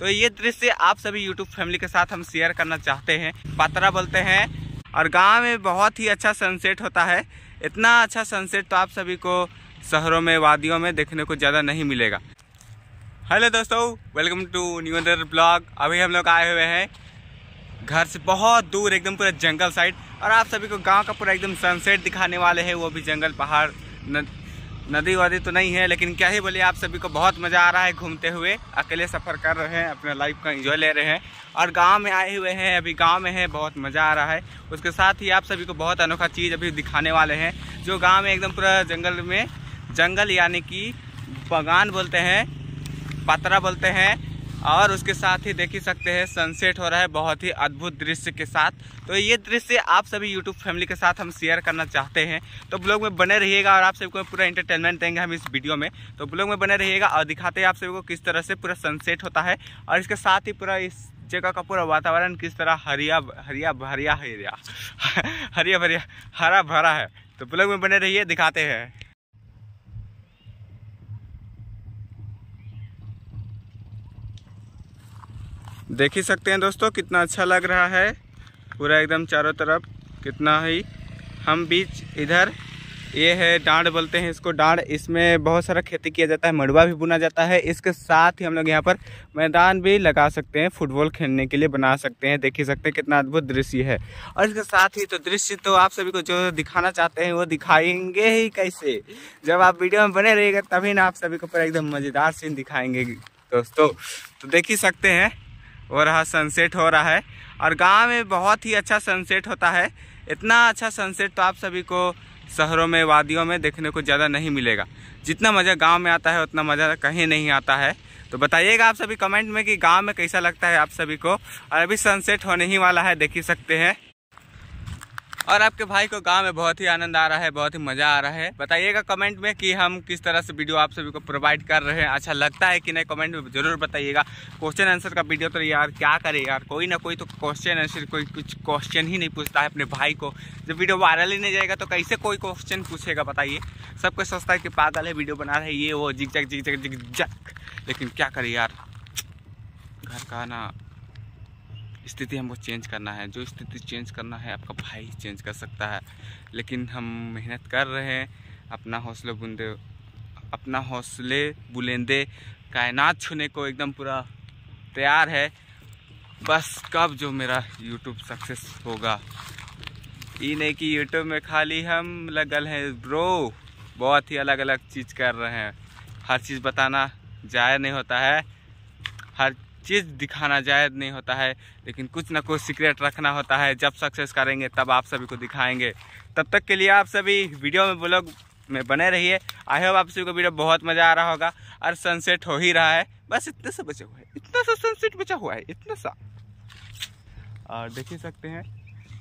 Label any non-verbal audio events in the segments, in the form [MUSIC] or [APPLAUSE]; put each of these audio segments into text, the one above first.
तो ये दृश्य आप सभी यूट्यूब फैमिली के साथ हम शेयर करना चाहते हैं पात्रा बोलते हैं और गाँव में बहुत ही अच्छा सनसेट होता है इतना अच्छा सनसेट तो आप सभी को शहरों में वादियों में देखने को ज़्यादा नहीं मिलेगा हेलो दोस्तों welcome to new other blog अभी हम लोग आए हुए हैं घर से बहुत दूर एकदम पूरा जंगल साइड और आप सभी को गाँव का पूरा एकदम सनसेट दिखाने वाले हैं वो भी जंगल पहाड़ नदी वादी तो नहीं है लेकिन क्या ही बोलिए आप सभी को बहुत मज़ा आ रहा है घूमते हुए अकेले सफ़र कर रहे हैं अपने लाइफ का इंजॉय ले रहे हैं और गांव में आए हुए हैं अभी गांव में है बहुत मज़ा आ रहा है उसके साथ ही आप सभी को बहुत अनोखा चीज़ अभी दिखाने वाले हैं जो गाँव में एकदम पूरा जंगल में जंगल यानी कि बगान बोलते हैं पतरा बोलते हैं और उसके साथ ही देख ही सकते हैं सनसेट हो रहा है बहुत ही अद्भुत दृश्य के साथ तो ये दृश्य आप सभी यूट्यूब फैमिली के साथ हम शेयर करना चाहते हैं तो ब्लॉग में बने रहिएगा और आप सभी को पूरा इंटरटेनमेंट देंगे हम इस वीडियो में तो ब्लॉग में बने रहिएगा और दिखाते हैं आप सभी को किस तरह से पूरा सनसेट होता है और इसके साथ ही पूरा इस जगह का पूरा वातावरण किस तरह हरिया हरिया भरिया हरिया [LAUGHS] हरिया भरिया हरा भरा है तो ब्लॉग में बने रहिए दिखाते हैं देख ही सकते हैं दोस्तों कितना अच्छा लग रहा है पूरा एकदम चारों तरफ कितना ही हम बीच इधर ये है डांड बोलते हैं इसको डांड इसमें बहुत सारा खेती किया जाता है मड़ुआ भी बुना जाता है इसके साथ ही हम लोग यहाँ पर मैदान भी लगा सकते हैं फुटबॉल खेलने के लिए बना सकते हैं देख ही सकते हैं कितना अद्भुत दृश्य है और इसके साथ ही तो दृश्य तो आप सभी को जो दिखाना चाहते हैं वो दिखाएंगे ही कैसे जब आप वीडियो में बने रहिएगा तभी ना आप सभी को पूरा एकदम मज़ेदार सीन दिखाएंगे दोस्तों तो देख ही सकते हैं हो रहा सनसेट हो रहा है और गांव में बहुत ही अच्छा सनसेट होता है इतना अच्छा सनसेट तो आप सभी को शहरों में वादियों में देखने को ज़्यादा नहीं मिलेगा जितना मज़ा गांव में आता है उतना मज़ा कहीं नहीं आता है तो बताइएगा आप सभी कमेंट में कि गांव में कैसा लगता है आप सभी को और अभी सनसेट होने ही वाला है देख ही सकते हैं और आपके भाई को गाँव में बहुत ही आनंद आ रहा है बहुत ही मजा आ रहा है बताइएगा कमेंट में कि हम किस तरह से वीडियो आप सभी को प्रोवाइड कर रहे हैं अच्छा लगता है कि नहीं कमेंट में जरूर बताइएगा क्वेश्चन आंसर का वीडियो तो यार क्या करे यार कोई ना कोई तो क्वेश्चन आंसर कोई कुछ क्वेश्चन ही नहीं पूछता है अपने भाई को जब वीडियो वायरल ही नहीं जाएगा तो कैसे कोई क्वेश्चन पूछेगा बताइए सबको सोचता है कि पागल है वीडियो बना रहे ये वो जिक जक जिक जक जिक जक लेकिन क्या करे यार घर का ना स्थिति हमको चेंज करना है जो स्थिति चेंज करना है आपका भाई चेंज कर सकता है लेकिन हम मेहनत कर रहे हैं अपना हौसले बुंदे अपना हौसले बुलंदे कायनात छूने को एकदम पूरा तैयार है बस कब जो मेरा यूट्यूब सक्सेस होगा ये नहीं कि यूट्यूब में खाली हम लगल हैं ब्रो बहुत ही अलग अलग चीज़ कर रहे हैं हर चीज़ बताना जाया नहीं होता है हर चीज़ दिखाना जायज़ नहीं होता है लेकिन कुछ ना कुछ सीक्रेट रखना होता है जब सक्सेस करेंगे तब आप सभी को दिखाएंगे तब तक के लिए आप सभी वीडियो में ब्लॉग में बने रहिए आई होप आप सभी को वीडियो बहुत मज़ा आ रहा होगा और सनसेट हो ही रहा है बस इतने से बचा हुआ है इतना सा सनसेट बचा हुआ है इतना सा और देख ही सकते हैं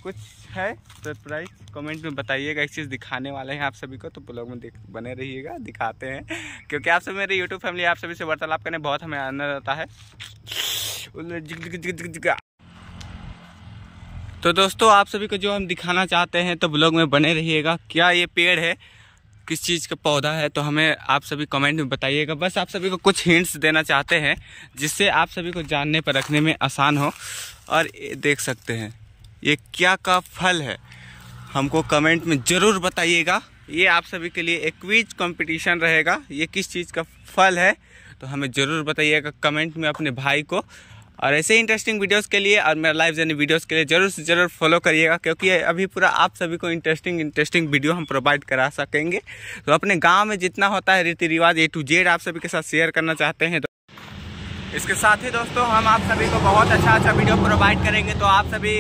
कुछ है सरप्राइज कमेंट में बताइएगा इस चीज़ दिखाने वाले हैं आप सभी को तो ब्लॉग में बने रहिएगा दिखाते हैं क्योंकि आप सभी मेरे यूट्यूब फैमिली आप सभी से वार्तालाप करने बहुत हमें आनंद आता है तो दोस्तों आप सभी को जो हम दिखाना चाहते हैं तो ब्लॉग में बने रहिएगा क्या ये पेड़ है किस चीज़ का पौधा है तो हमें आप सभी कमेंट में बताइएगा बस आप सभी को कुछ हिंट्स देना चाहते हैं जिससे आप सभी को जानने पर रखने में आसान हो और देख सकते हैं ये क्या का फल है हमको कमेंट में ज़रूर बताइएगा ये आप सभी के लिए एक क्विज कंपटीशन रहेगा ये किस चीज़ का फल है तो हमें ज़रूर बताइएगा कमेंट में अपने भाई को और ऐसे इंटरेस्टिंग वीडियोस के लिए और मेरा लाइव जर्नी वीडियोस के लिए ज़रूर से ज़रूर फॉलो करिएगा क्योंकि अभी पूरा आप सभी को इंटरेस्टिंग इंटरेस्टिंग वीडियो हम प्रोवाइड करा सकेंगे तो अपने गांव में जितना होता है रीति रिवाज ए टू जेड आप सभी के साथ शेयर करना चाहते हैं तो इसके साथ ही दोस्तों हम आप सभी को बहुत अच्छा अच्छा वीडियो प्रोवाइड करेंगे तो आप सभी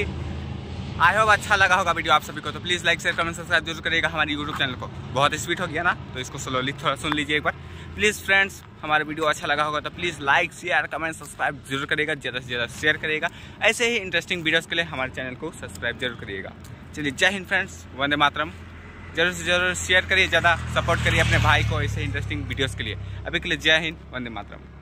आई होप अच्छा लगा होगा वीडियो आप सभी को तो please like share comment subscribe जरूर करिएगा हमारे यूट्यूब चैनल को बहुत स्पीड हो गया ना तो इसको स्लोली थोड़ा सुन लीजिए एक बार प्लीज़ फ्रेंड्स हमारा वीडियो अच्छा लगा होगा तो please like share comment subscribe जरूर करिएगा ज़्यादा से ज़्यादा शेयर करिएगा ऐसे ही इंटरेस्टिंग वीडियोज़ के लिए हमारे चैनल को सब्सक्राइब जरूर करिएगा चलिए जय हिंद फ्रेंड्स वंदे मातरम जरूर से जरूर शेयर करिए ज़्यादा सपोर्ट करिए अपने भाई को ऐसे इंटरेस्टिंग वीडियोज़ के लिए अभी के लिए जय हिंद वंदे मातरम